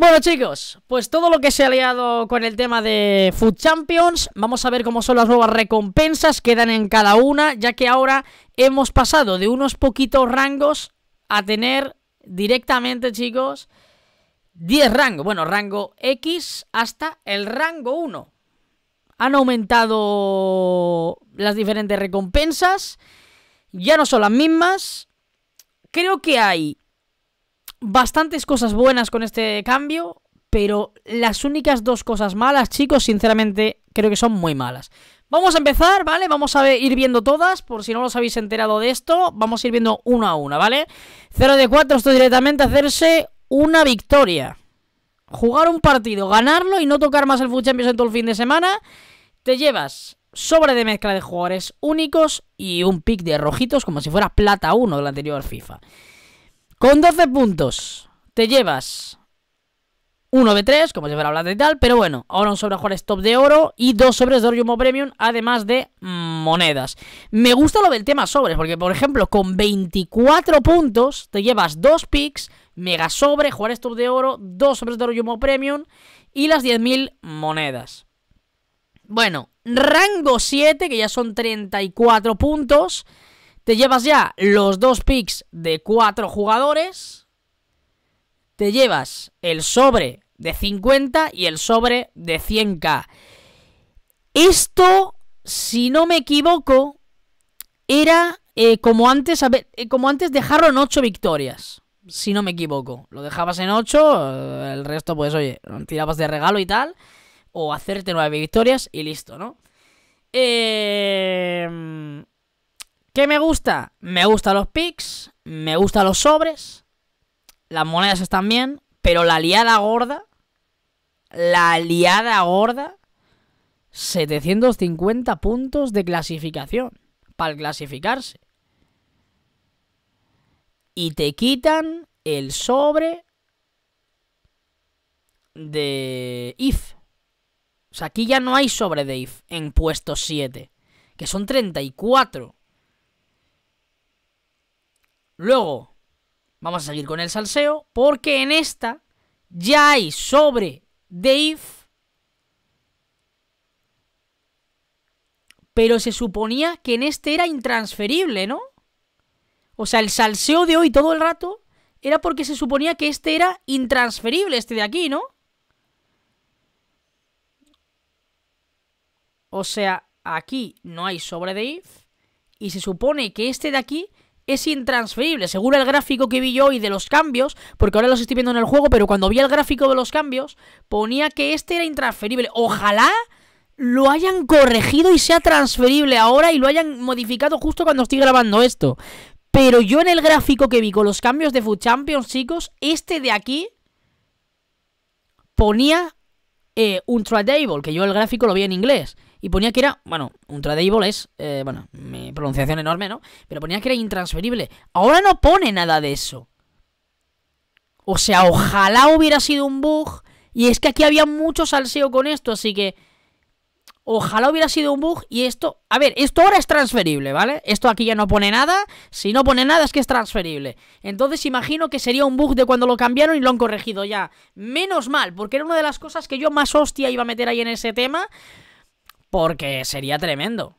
Bueno chicos, pues todo lo que se ha liado con el tema de Food Champions, vamos a ver cómo son las nuevas recompensas que dan en cada una, ya que ahora hemos pasado de unos poquitos rangos a tener directamente chicos 10 rangos, bueno, rango X hasta el rango 1. Han aumentado las diferentes recompensas, ya no son las mismas, creo que hay bastantes cosas buenas con este cambio, pero las únicas dos cosas malas, chicos, sinceramente, creo que son muy malas. Vamos a empezar, ¿vale? Vamos a ir viendo todas, por si no los habéis enterado de esto, vamos a ir viendo una a una, ¿vale? 0 de 4, esto directamente hacerse una victoria. Jugar un partido, ganarlo y no tocar más el Full Champions en todo el fin de semana, te llevas sobre de mezcla de jugadores únicos y un pick de rojitos como si fuera plata 1 del anterior FIFA. Con 12 puntos te llevas 1 de 3, como yo verá hablando y tal, pero bueno, ahora un sobre jugar top de oro y dos sobres de Premium, además de monedas. Me gusta lo del tema sobres, porque por ejemplo, con 24 puntos te llevas 2 picks, mega sobre, jugar stop de oro, dos sobres de Premium y las 10.000 monedas. Bueno, rango 7, que ya son 34 puntos. Te llevas ya los dos picks de cuatro jugadores. Te llevas el sobre de 50 y el sobre de 100k. Esto, si no me equivoco, era eh, como, antes, eh, como antes dejarlo en 8 victorias. Si no me equivoco. Lo dejabas en 8, eh, el resto pues oye, tirabas de regalo y tal. O hacerte 9 victorias y listo, ¿no? Eh me gusta? Me gustan los picks, me gustan los sobres, las monedas están bien, pero la liada gorda, la liada gorda, 750 puntos de clasificación para clasificarse. Y te quitan el sobre de IF. O sea, aquí ya no hay sobre de IF en puesto 7, que son 34. Luego, vamos a seguir con el salseo, porque en esta ya hay sobre de pero se suponía que en este era intransferible, ¿no? O sea, el salseo de hoy todo el rato era porque se suponía que este era intransferible, este de aquí, ¿no? O sea, aquí no hay sobre de if y se supone que este de aquí es intransferible. Según el gráfico que vi yo y de los cambios, porque ahora los estoy viendo en el juego, pero cuando vi el gráfico de los cambios, ponía que este era intransferible. Ojalá lo hayan corregido y sea transferible ahora y lo hayan modificado justo cuando estoy grabando esto. Pero yo en el gráfico que vi con los cambios de Food Champions, chicos, este de aquí ponía eh, un tradable, que yo el gráfico lo vi en inglés. Y ponía que era, bueno, un tradable es, eh, bueno, mi pronunciación enorme, ¿no? Pero ponía que era intransferible. Ahora no pone nada de eso. O sea, ojalá hubiera sido un bug. Y es que aquí había mucho salseo con esto, así que... Ojalá hubiera sido un bug y esto... A ver, esto ahora es transferible, ¿vale? Esto aquí ya no pone nada. Si no pone nada es que es transferible. Entonces imagino que sería un bug de cuando lo cambiaron y lo han corregido ya. Menos mal, porque era una de las cosas que yo más hostia iba a meter ahí en ese tema. Porque sería tremendo.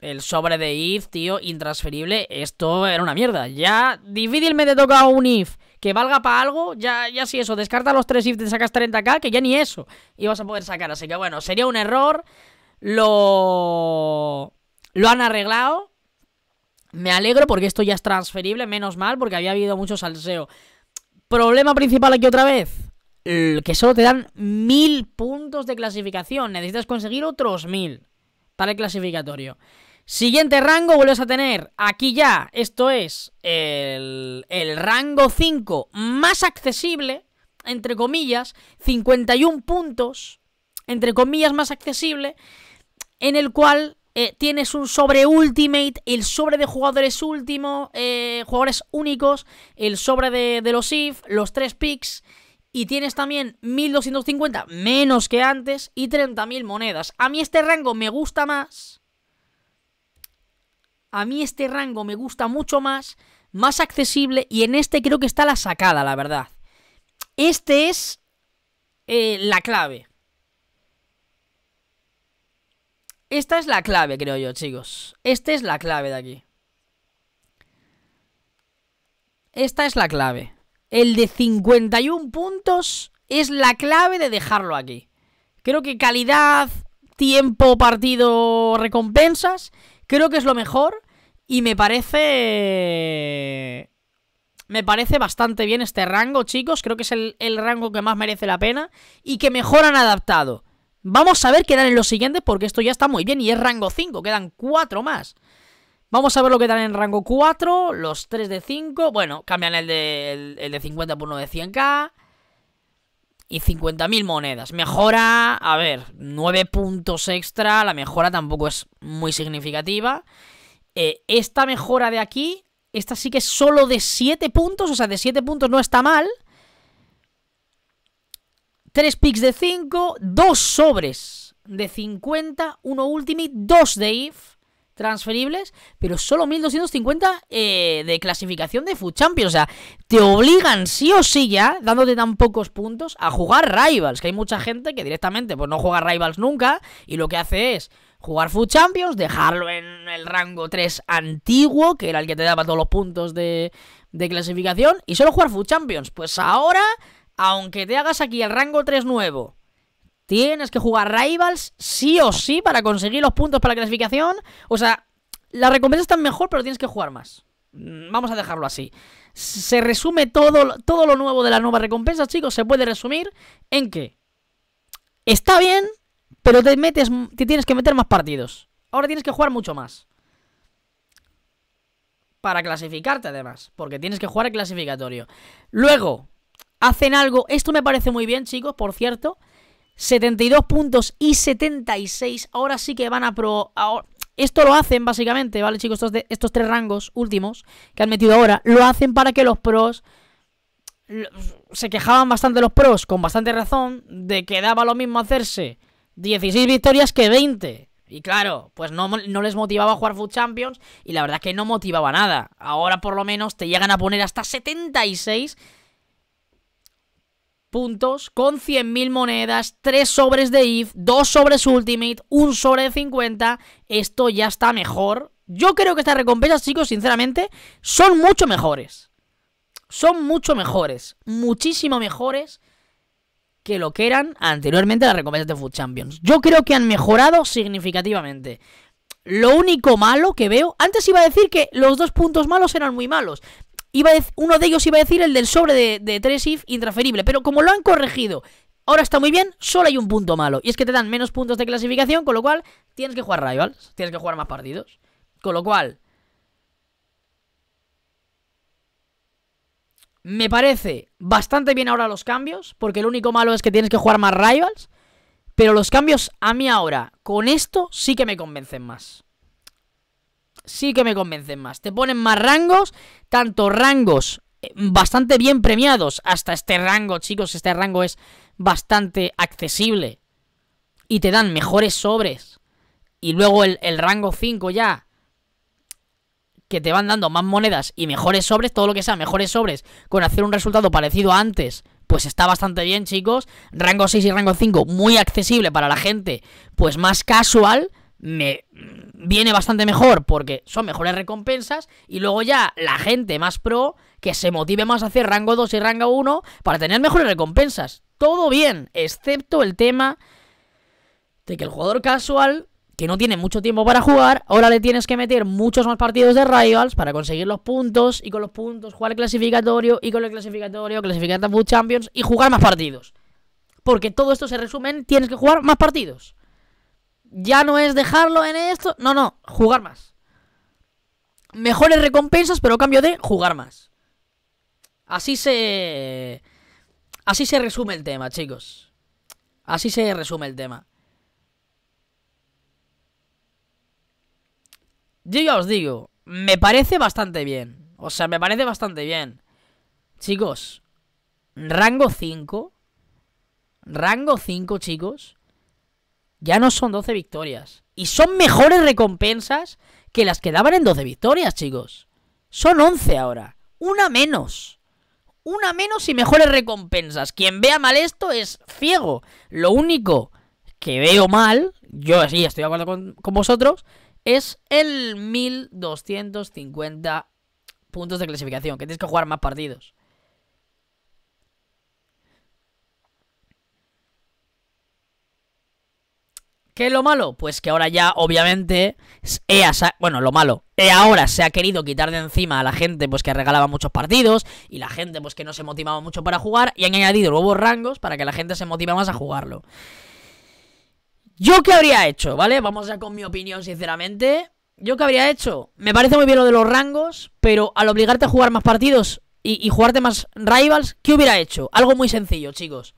El sobre de if, tío, intransferible, esto era una mierda. Ya difícilmente toca un if que valga para algo, ya, ya si eso, descarta los tres if te sacas 30k, que ya ni eso ibas a poder sacar. Así que bueno, sería un error. Lo. Lo han arreglado. Me alegro porque esto ya es transferible, menos mal, porque había habido mucho salseo. Problema principal aquí otra vez que solo te dan mil puntos de clasificación. Necesitas conseguir otros mil para el clasificatorio. Siguiente rango vuelves a tener aquí ya, esto es el, el rango 5 más accesible, entre comillas, 51 puntos, entre comillas más accesible, en el cual eh, tienes un sobre ultimate, el sobre de jugadores último, eh, jugadores únicos, el sobre de, de los if, los tres picks y tienes también 1250 menos que antes y 30.000 monedas. A mí este rango me gusta más. A mí este rango me gusta mucho más, más accesible y en este creo que está la sacada, la verdad. Este es eh, la clave. Esta es la clave, creo yo, chicos. Esta es la clave de aquí. Esta es la clave el de 51 puntos es la clave de dejarlo aquí. Creo que calidad, tiempo, partido, recompensas, creo que es lo mejor y me parece... Me parece bastante bien este rango, chicos. Creo que es el, el rango que más merece la pena y que mejor han adaptado. Vamos a ver qué dan en los siguientes porque esto ya está muy bien y es rango 5, quedan 4 más. Vamos a ver lo que dan en rango 4, los 3 de 5. Bueno, cambian el de, 50 por uno de 100k. Y 50.000 monedas. Mejora, a ver, 9 puntos extra. La mejora tampoco es muy significativa. Eh, esta mejora de aquí, esta sí que es solo de 7 puntos. O sea, de 7 puntos no está mal. 3 picks de 5, 2 sobres de 50, 1 ultimate, 2 de if transferibles, pero solo 1250 eh, de clasificación de Food Champions. O sea, te obligan sí o sí ya, dándote tan pocos puntos, a jugar Rivals. Que hay mucha gente que directamente pues no juega Rivals nunca y lo que hace es jugar Food Champions, dejarlo en el rango 3 antiguo, que era el que te daba todos los puntos de, clasificación, y solo jugar Food Champions. Pues ahora, aunque te hagas aquí el rango 3 nuevo Tienes que jugar Rivals sí o sí para conseguir los puntos para la clasificación. O sea, las recompensas están mejor, pero tienes que jugar más. Mm, vamos a dejarlo así. Se resume todo, todo lo nuevo de la nueva recompensa, chicos. Se puede resumir en que está bien, pero te, metes, te tienes que meter más partidos. Ahora tienes que jugar mucho más. Para clasificarte, además. Porque tienes que jugar el clasificatorio. Luego, hacen algo. Esto me parece muy bien, chicos, por cierto. 72 puntos y 76. Ahora sí que van a pro. esto lo hacen básicamente, ¿vale, chicos? Estos, estos tres rangos últimos que han metido ahora, lo hacen para que los pros se quejaban bastante los pros, con bastante razón, de que daba lo mismo hacerse 16 victorias que 20. Y claro, pues no, no les motivaba a jugar Food Champions y la verdad es que no motivaba nada. Ahora por lo menos te llegan a poner hasta 76 puntos con 100.000 monedas, 3 sobres de IF, 2 sobres Ultimate, un sobre de 50. Esto ya está mejor. Yo creo que estas recompensas, chicos, sinceramente, son mucho mejores. Son mucho mejores. Muchísimo mejores que lo que eran anteriormente las recompensas de Food Champions. Yo creo que han mejorado significativamente. Lo único malo que veo, antes iba a decir que los dos puntos malos eran muy malos, Iba uno de ellos iba a decir el del sobre de, de 3if intransferible, pero como lo han corregido, ahora está muy bien, solo hay un punto malo. Y es que te dan menos puntos de clasificación, con lo cual tienes que jugar rivals, tienes que jugar más partidos. Con lo cual... Me parece bastante bien ahora los cambios, porque el único malo es que tienes que jugar más rivals. Pero los cambios a mí ahora, con esto, sí que me convencen más sí que me convencen más. Te ponen más rangos, tanto rangos eh, bastante bien premiados hasta este rango, chicos, este rango es bastante accesible. Y te dan mejores sobres. Y luego el, rango 5 ya, que te van dando más monedas y mejores sobres, todo lo que sea, mejores sobres, con hacer un resultado parecido a antes, pues está bastante bien, chicos. Rango 6 y rango 5, muy accesible para la gente, pues más casual me mm, viene bastante mejor porque son mejores recompensas y luego ya la gente más pro que se motive más a hacer rango 2 y rango 1 para tener mejores recompensas. Todo bien, excepto el tema de que el jugador casual que no tiene mucho tiempo para jugar, ahora le tienes que meter muchos más partidos de Rivals para conseguir los puntos y con los puntos jugar el clasificatorio y con el clasificatorio clasificar a Champions y jugar más partidos. Porque todo esto se resume en tienes que jugar más partidos. Ya no es dejarlo en esto. No, no, jugar más. Mejores recompensas, pero cambio de jugar más. Así se... Así se resume el tema, chicos. Así se resume el tema. Yo ya os digo, me parece bastante bien. O sea, me parece bastante bien. Chicos, rango 5. Rango 5, chicos ya no son 12 victorias. Y son mejores recompensas que las que daban en 12 victorias, chicos. Son 11 ahora. Una menos. Una menos y mejores recompensas. Quien vea mal esto es ciego. Lo único que veo mal, yo así estoy de acuerdo con, con vosotros, es el 1250 puntos de clasificación, que tienes que jugar más partidos. ¿Qué es lo malo? Pues que ahora ya, obviamente, EA, bueno, lo malo, EA ahora se ha querido quitar de encima a la gente pues que regalaba muchos partidos y la gente pues que no se motivaba mucho para jugar y han añadido nuevos rangos para que la gente se motive más a jugarlo. ¿Yo qué habría hecho? ¿Vale? Vamos ya con mi opinión, sinceramente. ¿Yo qué habría hecho? Me parece muy bien lo de los rangos, pero al obligarte a jugar más partidos y, y jugarte más rivals, ¿qué hubiera hecho? Algo muy sencillo, chicos.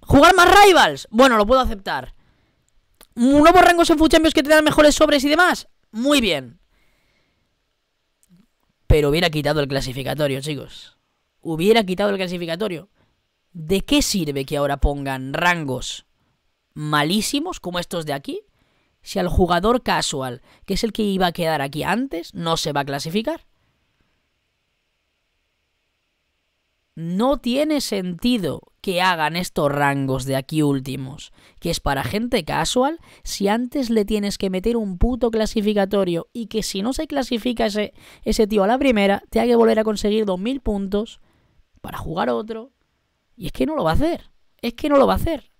¿Jugar más rivals? Bueno, lo puedo aceptar nuevos rangos en Food que te mejores sobres y demás. Muy bien. Pero hubiera quitado el clasificatorio, chicos. Hubiera quitado el clasificatorio. ¿De qué sirve que ahora pongan rangos malísimos como estos de aquí? Si al jugador casual, que es el que iba a quedar aquí antes, no se va a clasificar. no tiene sentido que hagan estos rangos de aquí últimos, que es para gente casual, si antes le tienes que meter un puto clasificatorio y que si no se clasifica ese, ese tío a la primera, te hay que volver a conseguir 2.000 puntos para jugar otro. Y es que no lo va a hacer, es que no lo va a hacer.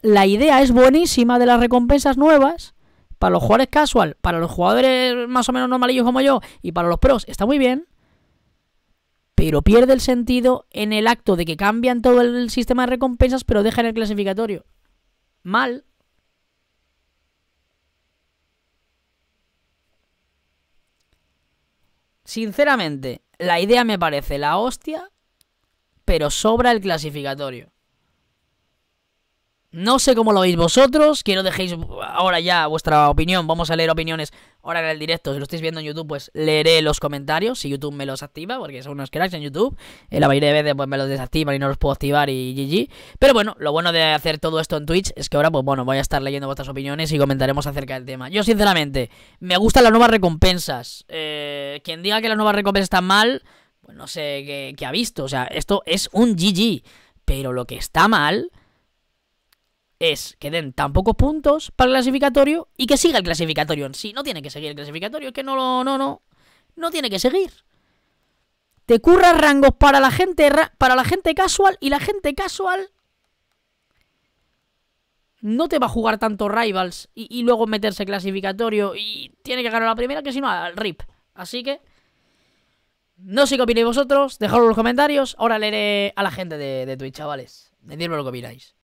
La idea es buenísima de las recompensas nuevas, para los jugadores casual, para los jugadores más o menos normalillos como yo y para los pros, está muy bien pero pierde el sentido en el acto de que cambian todo el sistema de recompensas, pero dejan el clasificatorio. Mal. Sinceramente, la idea me parece la hostia, pero sobra el clasificatorio. No sé cómo lo veis vosotros. Quiero dejéis ahora ya vuestra opinión. Vamos a leer opiniones ahora en el directo. Si lo estáis viendo en YouTube, pues leeré los comentarios. Si YouTube me los activa, porque son unos cracks en YouTube. Eh, la mayoría de veces pues, me los desactiva y no los puedo activar y GG. Pero bueno, lo bueno de hacer todo esto en Twitch es que ahora, pues bueno, voy a estar leyendo vuestras opiniones y comentaremos acerca del tema. Yo, sinceramente, me gustan las nuevas recompensas. Eh, quien diga que las nuevas recompensas están mal, pues no sé qué, qué ha visto. O sea, esto es un GG. Pero lo que está mal es que den tan pocos puntos para el clasificatorio y que siga el clasificatorio en sí. No tiene que seguir el clasificatorio, es que no lo, no, no. No tiene que seguir. Te curras rangos para la gente para la gente casual y la gente casual no te va a jugar tanto rivals y, luego meterse clasificatorio y tiene que ganar la primera que si no al rip. Así que no sé qué opináis vosotros, dejadlo en los comentarios. Ahora leeré a la gente de, de Twitch, chavales. Decidme lo que opináis.